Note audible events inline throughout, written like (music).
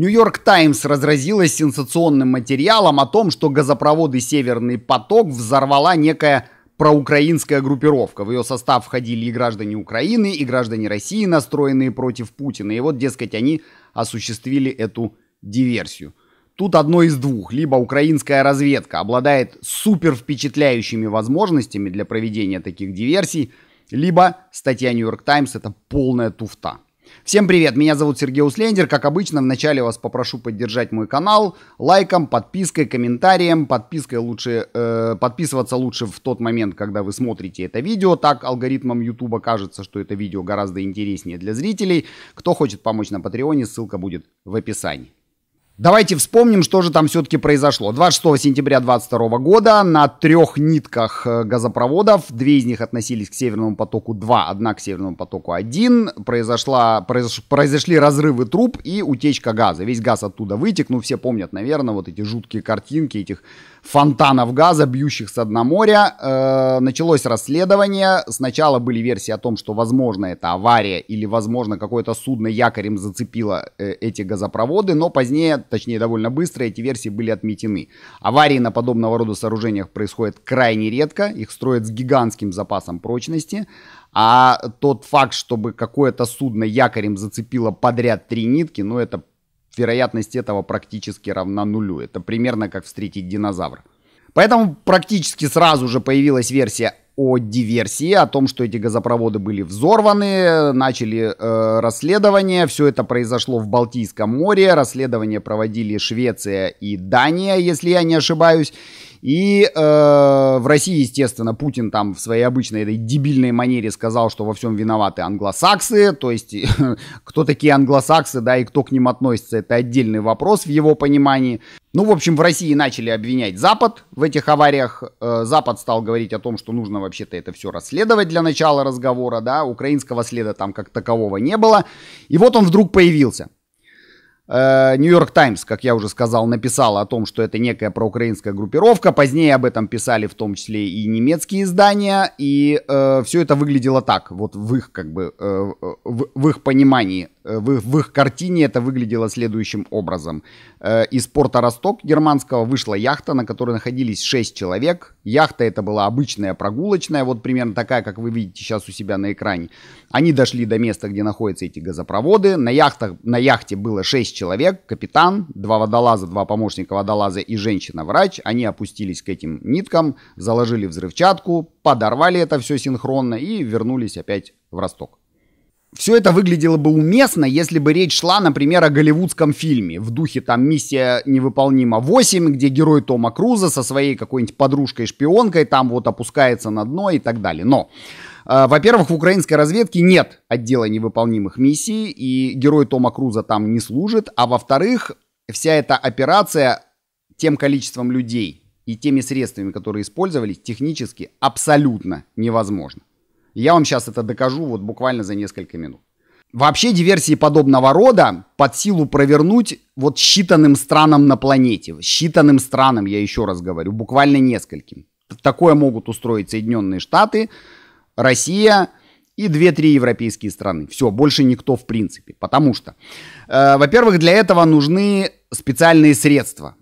Нью-Йорк Таймс разразилась сенсационным материалом о том, что газопроводы «Северный поток» взорвала некая проукраинская группировка. В ее состав входили и граждане Украины, и граждане России, настроенные против Путина. И вот, дескать, они осуществили эту диверсию. Тут одно из двух. Либо украинская разведка обладает супер впечатляющими возможностями для проведения таких диверсий, либо статья Нью-Йорк Таймс это полная туфта. Всем привет, меня зовут Сергей Услендер. Как обычно, вначале вас попрошу поддержать мой канал лайком, подпиской, комментарием. Подпиской лучше, э, подписываться лучше в тот момент, когда вы смотрите это видео. Так алгоритмам YouTube кажется, что это видео гораздо интереснее для зрителей. Кто хочет помочь на Патреоне, ссылка будет в описании. Давайте вспомним, что же там все-таки произошло. 26 сентября 2022 года на трех нитках э, газопроводов, две из них относились к Северному потоку-2, одна к Северному потоку-1, произошла, произош, произошли разрывы труб и утечка газа. Весь газ оттуда вытек, ну все помнят, наверное, вот эти жуткие картинки этих фонтанов газа, бьющих с дна моря. Э, началось расследование. Сначала были версии о том, что, возможно, это авария или, возможно, какое-то судно якорем зацепило э, эти газопроводы, но позднее точнее довольно быстро, эти версии были отметены. Аварии на подобного рода сооружениях происходят крайне редко, их строят с гигантским запасом прочности, а тот факт, чтобы какое-то судно якорем зацепило подряд три нитки, ну это вероятность этого практически равна нулю. Это примерно как встретить динозавра. Поэтому практически сразу же появилась версия о диверсии, о том, что эти газопроводы были взорваны, начали э, расследование. Все это произошло в Балтийском море. Расследование проводили Швеция и Дания, если я не ошибаюсь. И э, в России, естественно, Путин там в своей обычной этой дебильной манере сказал, что во всем виноваты англосаксы, то есть (laughs) кто такие англосаксы, да, и кто к ним относится, это отдельный вопрос в его понимании. Ну, в общем, в России начали обвинять Запад в этих авариях. Э, Запад стал говорить о том, что нужно вообще-то это все расследовать для начала разговора, да, украинского следа там как такового не было. И вот он вдруг появился. Э, Нью-Йорк Таймс, как я уже сказал, написала о том, что это некая проукраинская группировка. Позднее об этом писали в том числе и немецкие издания. И э, все это выглядело так, вот в их, как бы, э, в, в их понимании. Э, в, в их картине это выглядело следующим образом. Э, из порта Росток германского вышла яхта, на которой находились 6 человек. Яхта это была обычная прогулочная, вот примерно такая, как вы видите сейчас у себя на экране. Они дошли до места, где находятся эти газопроводы. На, яхтах, на яхте было 6 человек, капитан, два водолаза, два помощника водолаза и женщина-врач. Они опустились к этим ниткам, заложили взрывчатку, подорвали это все синхронно и вернулись опять в Росток все это выглядело бы уместно, если бы речь шла, например, о голливудском фильме в духе там «Миссия невыполнима 8», где герой Тома Круза со своей какой-нибудь подружкой-шпионкой там вот опускается на дно и так далее. Но, э, во-первых, в украинской разведке нет отдела невыполнимых миссий, и герой Тома Круза там не служит, а во-вторых, вся эта операция тем количеством людей и теми средствами, которые использовались, технически абсолютно невозможно. Я вам сейчас это докажу вот буквально за несколько минут. Вообще диверсии подобного рода под силу провернуть вот считанным странам на планете. Считанным странам, я еще раз говорю, буквально нескольким. Такое могут устроить Соединенные Штаты, Россия и 2-3 европейские страны. Все, больше никто в принципе. Потому что, э, во-первых, для этого нужны специальные средства.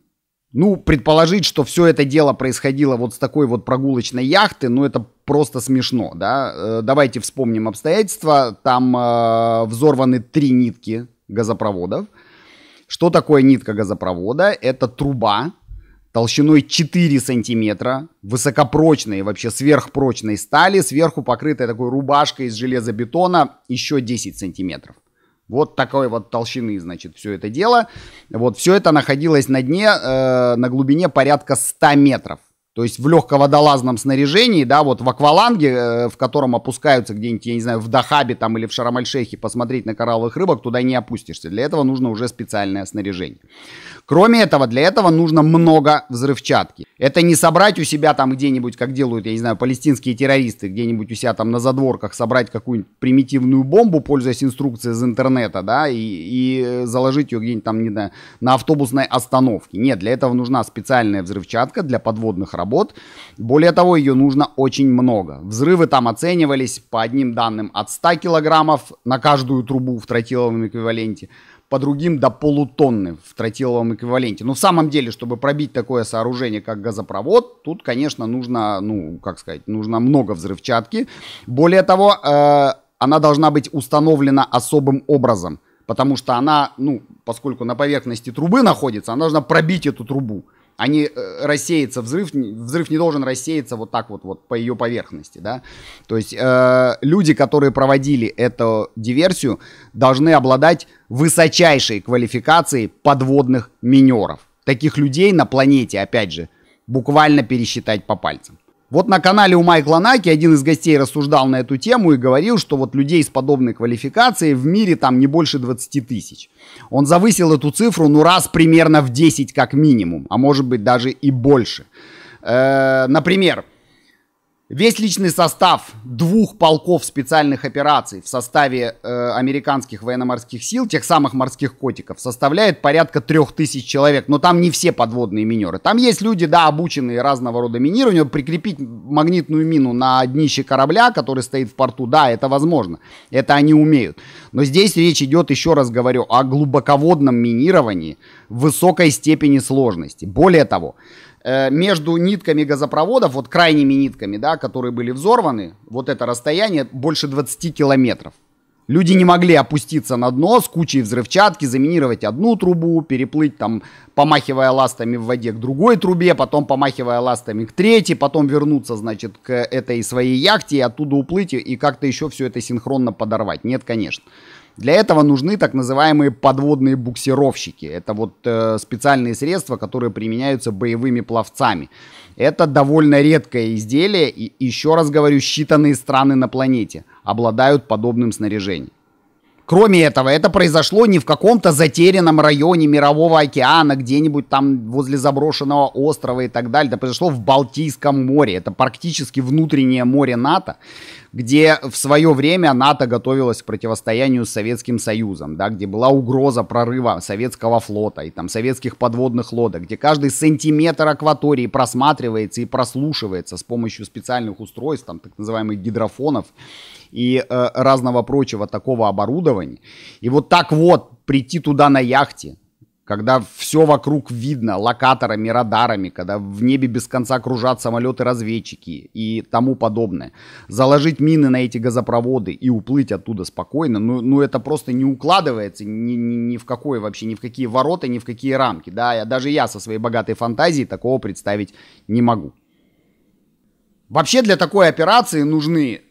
Ну, предположить, что все это дело происходило вот с такой вот прогулочной яхты, ну, это просто смешно, да. Э, давайте вспомним обстоятельства. Там э, взорваны три нитки газопроводов. Что такое нитка газопровода? Это труба толщиной 4 сантиметра, высокопрочной, вообще сверхпрочной стали, сверху покрытая такой рубашкой из железобетона еще 10 сантиметров. Вот такой вот толщины, значит, все это дело. Вот все это находилось на дне, э, на глубине порядка 100 метров. То есть в легководолазном снаряжении, да, вот в акваланге, э, в котором опускаются где-нибудь, я не знаю, в Дахабе там или в Шарамальшехе посмотреть на коралловых рыбок, туда не опустишься. Для этого нужно уже специальное снаряжение. Кроме этого, для этого нужно много взрывчатки. Это не собрать у себя там где-нибудь, как делают, я не знаю, палестинские террористы, где-нибудь у себя там на задворках собрать какую-нибудь примитивную бомбу, пользуясь инструкцией из интернета, да, и, и заложить ее где-нибудь там, не знаю, на автобусной остановке. Нет, для этого нужна специальная взрывчатка для подводных работ работ. Более того, ее нужно очень много. Взрывы там оценивались, по одним данным, от 100 килограммов на каждую трубу в тротиловом эквиваленте, по другим до полутонны в тротиловом эквиваленте. Но в самом деле, чтобы пробить такое сооружение, как газопровод, тут, конечно, нужно, ну, как сказать, нужно много взрывчатки. Более того, э, она должна быть установлена особым образом, потому что она, ну, поскольку на поверхности трубы находится, она должна пробить эту трубу они э, рассеется, взрыв, взрыв не должен рассеяться вот так вот, вот по ее поверхности, да. То есть э, люди, которые проводили эту диверсию, должны обладать высочайшей квалификацией подводных минеров. Таких людей на планете, опять же, буквально пересчитать по пальцам. Вот на канале у Майкла Наки один из гостей рассуждал на эту тему и говорил, что вот людей с подобной квалификацией в мире там не больше 20 тысяч. Он завысил эту цифру, ну, раз примерно в 10 как минимум, а может быть даже и больше. Э, например, Весь личный состав двух полков специальных операций в составе э, американских военно-морских сил, тех самых морских котиков, составляет порядка трех тысяч человек. Но там не все подводные минеры. Там есть люди, да, обученные разного рода минированию. Прикрепить магнитную мину на днище корабля, который стоит в порту, да, это возможно. Это они умеют. Но здесь речь идет, еще раз говорю, о глубоководном минировании высокой степени сложности. Более того, Э, между нитками газопроводов, вот крайними нитками, да, которые были взорваны, вот это расстояние больше 20 километров. Люди не могли опуститься на дно с кучей взрывчатки, заминировать одну трубу, переплыть там, помахивая ластами в воде к другой трубе, потом помахивая ластами к третьей, потом вернуться, значит, к этой своей яхте и оттуда уплыть и как-то еще все это синхронно подорвать. Нет, конечно. Для этого нужны так называемые подводные буксировщики. Это вот э, специальные средства, которые применяются боевыми пловцами. Это довольно редкое изделие, и еще раз говорю, считанные страны на планете обладают подобным снаряжением. Кроме этого, это произошло не в каком-то затерянном районе Мирового океана, где-нибудь там возле заброшенного острова и так далее. Это произошло в Балтийском море. Это практически внутреннее море НАТО, где в свое время НАТО готовилось к противостоянию с Советским Союзом, да, где была угроза прорыва советского флота и там советских подводных лодок, где каждый сантиметр акватории просматривается и прослушивается с помощью специальных устройств, там так называемых гидрофонов, и э, разного прочего такого оборудования. И вот так вот прийти туда на яхте, когда все вокруг видно локаторами, радарами, когда в небе без конца кружат самолеты-разведчики и тому подобное. Заложить мины на эти газопроводы и уплыть оттуда спокойно, ну, ну это просто не укладывается ни, ни, ни в какое вообще, ни в какие ворота, ни в какие рамки. Да, я, даже я со своей богатой фантазией такого представить не могу. Вообще для такой операции нужны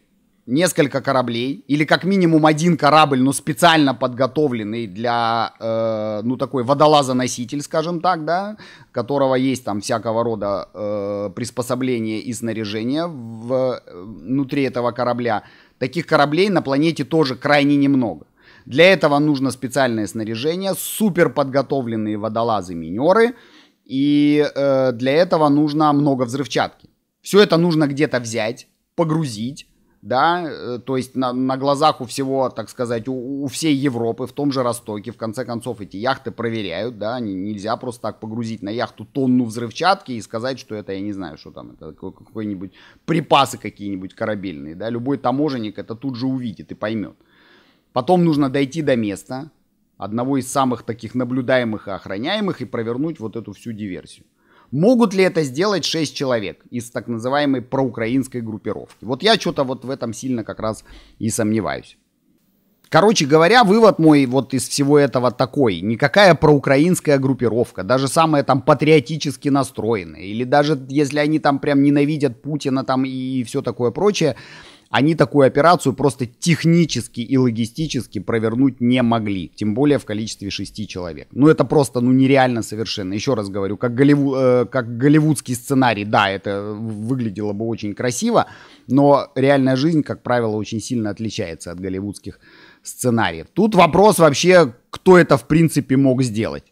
несколько кораблей, или как минимум один корабль, но ну, специально подготовленный для, э, ну, такой водолаза-носитель, скажем так, да, которого есть там всякого рода э, приспособления и снаряжение в, внутри этого корабля. Таких кораблей на планете тоже крайне немного. Для этого нужно специальное снаряжение, супер подготовленные водолазы-минеры, и э, для этого нужно много взрывчатки. Все это нужно где-то взять, погрузить, да, э, то есть на, на глазах у всего, так сказать, у, у всей Европы, в том же Ростоке, в конце концов, эти яхты проверяют, да, не, нельзя просто так погрузить на яхту тонну взрывчатки и сказать, что это, я не знаю, что там, это какой-нибудь припасы какие-нибудь корабельные, да, любой таможенник это тут же увидит и поймет. Потом нужно дойти до места, одного из самых таких наблюдаемых и охраняемых, и провернуть вот эту всю диверсию. Могут ли это сделать 6 человек из так называемой проукраинской группировки? Вот я что-то вот в этом сильно как раз и сомневаюсь. Короче говоря, вывод мой вот из всего этого такой. Никакая проукраинская группировка, даже самая там патриотически настроенная, или даже если они там прям ненавидят Путина там и все такое прочее, они такую операцию просто технически и логистически провернуть не могли, тем более в количестве шести человек. Ну это просто ну нереально совершенно. Еще раз говорю, как, голливу, э, как голливудский сценарий, да, это выглядело бы очень красиво, но реальная жизнь, как правило, очень сильно отличается от голливудских сценариев. Тут вопрос вообще, кто это в принципе мог сделать.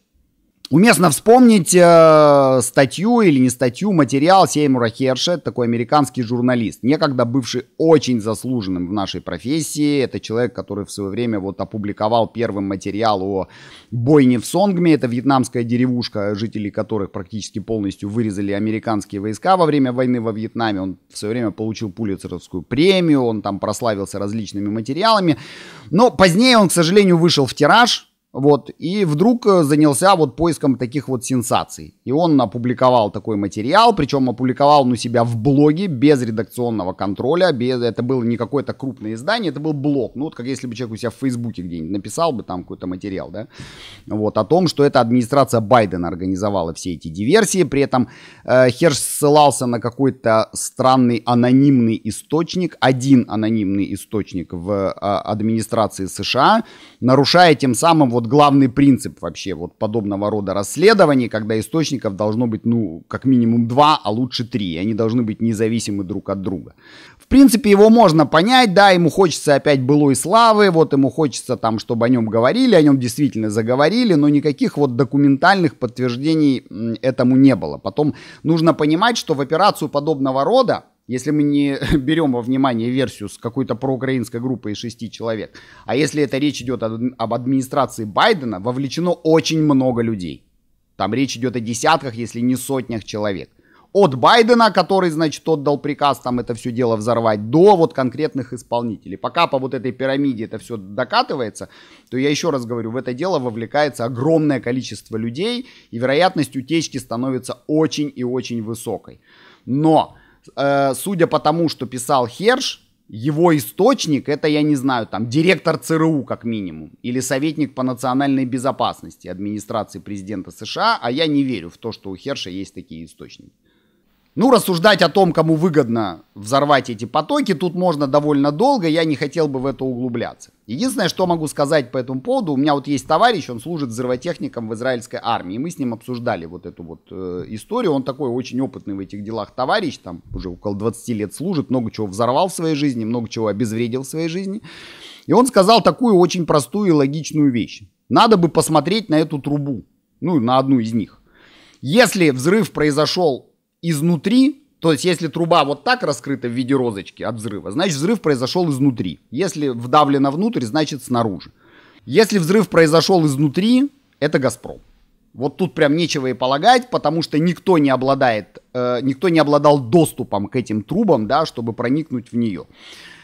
Уместно вспомнить э, статью или не статью, материал Сеймура Херша, такой американский журналист, некогда бывший очень заслуженным в нашей профессии. Это человек, который в свое время вот опубликовал первый материал о бойне в Сонгме. Это вьетнамская деревушка, жители которых практически полностью вырезали американские войска во время войны во Вьетнаме. Он в свое время получил Пулицеровскую премию, он там прославился различными материалами. Но позднее он, к сожалению, вышел в тираж, вот, и вдруг э, занялся вот поиском таких вот сенсаций. И он опубликовал такой материал, причем опубликовал он у себя в блоге без редакционного контроля, без, это было не какое-то крупное издание, это был блог. Ну, вот как если бы человек у себя в Фейсбуке где-нибудь написал бы там какой-то материал, да, вот, о том, что эта администрация Байдена организовала все эти диверсии, при этом э, Херш ссылался на какой-то странный анонимный источник, один анонимный источник в э, администрации США, нарушая тем самым вот главный принцип вообще вот подобного рода расследований, когда источников должно быть, ну, как минимум два, а лучше три. они должны быть независимы друг от друга. В принципе, его можно понять, да, ему хочется опять былой славы, вот ему хочется там, чтобы о нем говорили, о нем действительно заговорили, но никаких вот документальных подтверждений этому не было. Потом нужно понимать, что в операцию подобного рода если мы не (laughs) берем во внимание версию с какой-то проукраинской группой из шести человек, а если это речь идет об администрации Байдена, вовлечено очень много людей. Там речь идет о десятках, если не сотнях человек. От Байдена, который, значит, отдал приказ там это все дело взорвать, до вот конкретных исполнителей. Пока по вот этой пирамиде это все докатывается, то я еще раз говорю, в это дело вовлекается огромное количество людей, и вероятность утечки становится очень и очень высокой. Но Э, судя по тому, что писал Херш, его источник, это, я не знаю, там, директор ЦРУ, как минимум, или советник по национальной безопасности администрации президента США, а я не верю в то, что у Херша есть такие источники. Ну, рассуждать о том, кому выгодно взорвать эти потоки, тут можно довольно долго, я не хотел бы в это углубляться. Единственное, что могу сказать по этому поводу, у меня вот есть товарищ, он служит взрывотехником в израильской армии, и мы с ним обсуждали вот эту вот э, историю, он такой очень опытный в этих делах товарищ, там уже около 20 лет служит, много чего взорвал в своей жизни, много чего обезвредил в своей жизни, и он сказал такую очень простую и логичную вещь. Надо бы посмотреть на эту трубу, ну, на одну из них. Если взрыв произошел изнутри, то есть если труба вот так раскрыта в виде розочки от взрыва, значит взрыв произошел изнутри. Если вдавлена внутрь, значит снаружи. Если взрыв произошел изнутри, это «Газпром». Вот тут прям нечего и полагать, потому что никто не обладает, э, никто не обладал доступом к этим трубам, да, чтобы проникнуть в нее.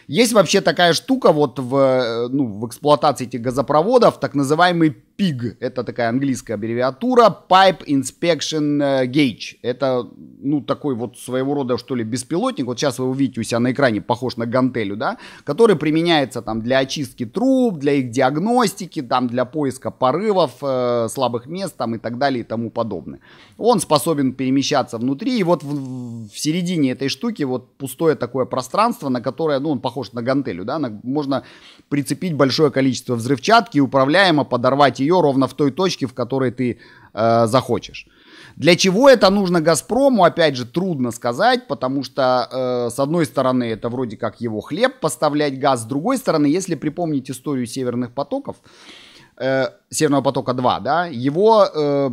Есть вообще такая штука вот в, э, ну, в эксплуатации этих газопроводов, так называемый PIG. Это такая английская аббревиатура. Pipe Inspection э, Gauge. Это, ну, такой вот своего рода, что ли, беспилотник. Вот сейчас вы увидите у себя на экране, похож на гантелю, да? Который применяется там для очистки труб, для их диагностики, там для поиска порывов, э, слабых мест там и так далее и тому подобное. Он способен перемещаться внутри. И вот в, в середине этой штуки вот пустое такое пространство, на которое, ну, он похож на гантелю, да? На, можно прицепить большое количество взрывчатки и управляемо подорвать ее ровно в той точке, в которой ты э, захочешь. Для чего это нужно Газпрому, опять же, трудно сказать, потому что, э, с одной стороны, это вроде как его хлеб поставлять газ, с другой стороны, если припомнить историю северных потоков, э, Северного потока 2, да, его э,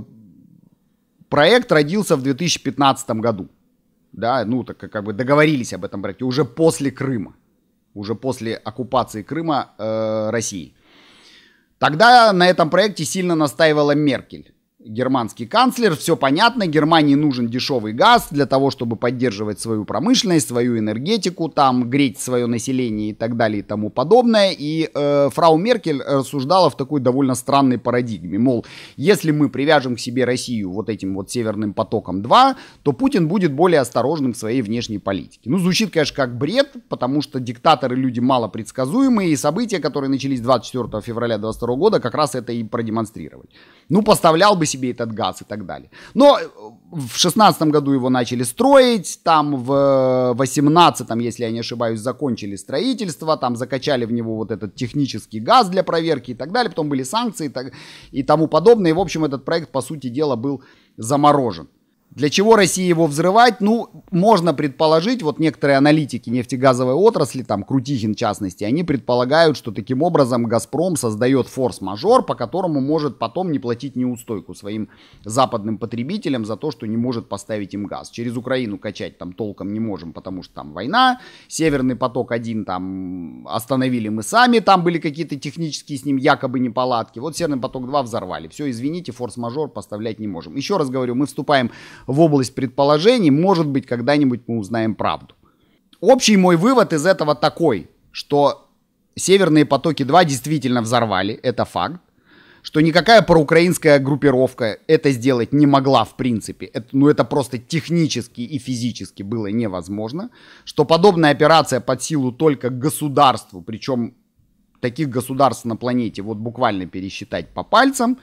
проект родился в 2015 году, да, ну, так как бы договорились об этом проекте уже после Крыма, уже после оккупации Крыма э, России. Тогда на этом проекте сильно настаивала Меркель германский канцлер, все понятно, Германии нужен дешевый газ для того, чтобы поддерживать свою промышленность, свою энергетику, там греть свое население и так далее и тому подобное. И э, фрау Меркель рассуждала в такой довольно странной парадигме, мол, если мы привяжем к себе Россию вот этим вот северным потоком 2, то Путин будет более осторожным в своей внешней политике. Ну, звучит, конечно, как бред, потому что диктаторы люди малопредсказуемые, и события, которые начались 24 февраля 2022 года, как раз это и продемонстрировали ну, поставлял бы себе этот газ и так далее. Но э, в шестнадцатом году его начали строить, там в восемнадцатом, если я не ошибаюсь, закончили строительство, там закачали в него вот этот технический газ для проверки и так далее, потом были санкции и, так, и тому подобное, и, в общем, этот проект, по сути дела, был заморожен. Для чего России его взрывать? Ну, можно предположить, вот некоторые аналитики нефтегазовой отрасли, там Крутихин в частности, они предполагают, что таким образом «Газпром» создает форс-мажор, по которому может потом не платить неустойку своим западным потребителям за то, что не может поставить им газ. Через Украину качать там толком не можем, потому что там война, «Северный один там остановили мы сами, там были какие-то технические с ним якобы неполадки. Вот «Северный поток-2» взорвали. Все, извините, форс-мажор поставлять не можем. Еще раз говорю, мы вступаем в область предположений. Может быть, когда-нибудь мы узнаем правду. Общий мой вывод из этого такой, что северные потоки 2 действительно взорвали, это факт что никакая проукраинская группировка это сделать не могла в принципе. Это, ну, это просто технически и физически было невозможно. Что подобная операция под силу только государству, причем таких государств на планете вот буквально пересчитать по пальцам,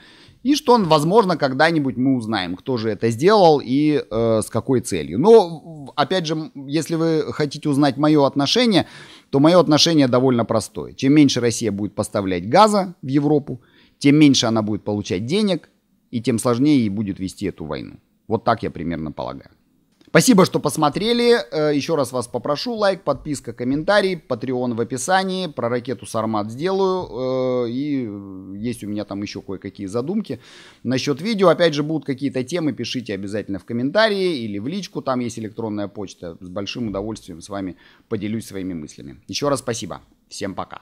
и что, он, возможно, когда-нибудь мы узнаем, кто же это сделал и э, с какой целью. Но, опять же, если вы хотите узнать мое отношение, то мое отношение довольно простое. Чем меньше Россия будет поставлять газа в Европу, тем меньше она будет получать денег, и тем сложнее ей будет вести эту войну. Вот так я примерно полагаю. Спасибо, что посмотрели. Э, еще раз вас попрошу лайк, подписка, комментарий, Patreon в описании. Про ракету Сармат сделаю. Э, и есть у меня там еще кое-какие задумки насчет видео. Опять же, будут какие-то темы, пишите обязательно в комментарии или в личку. Там есть электронная почта. С большим удовольствием с вами поделюсь своими мыслями. Еще раз спасибо. Всем пока.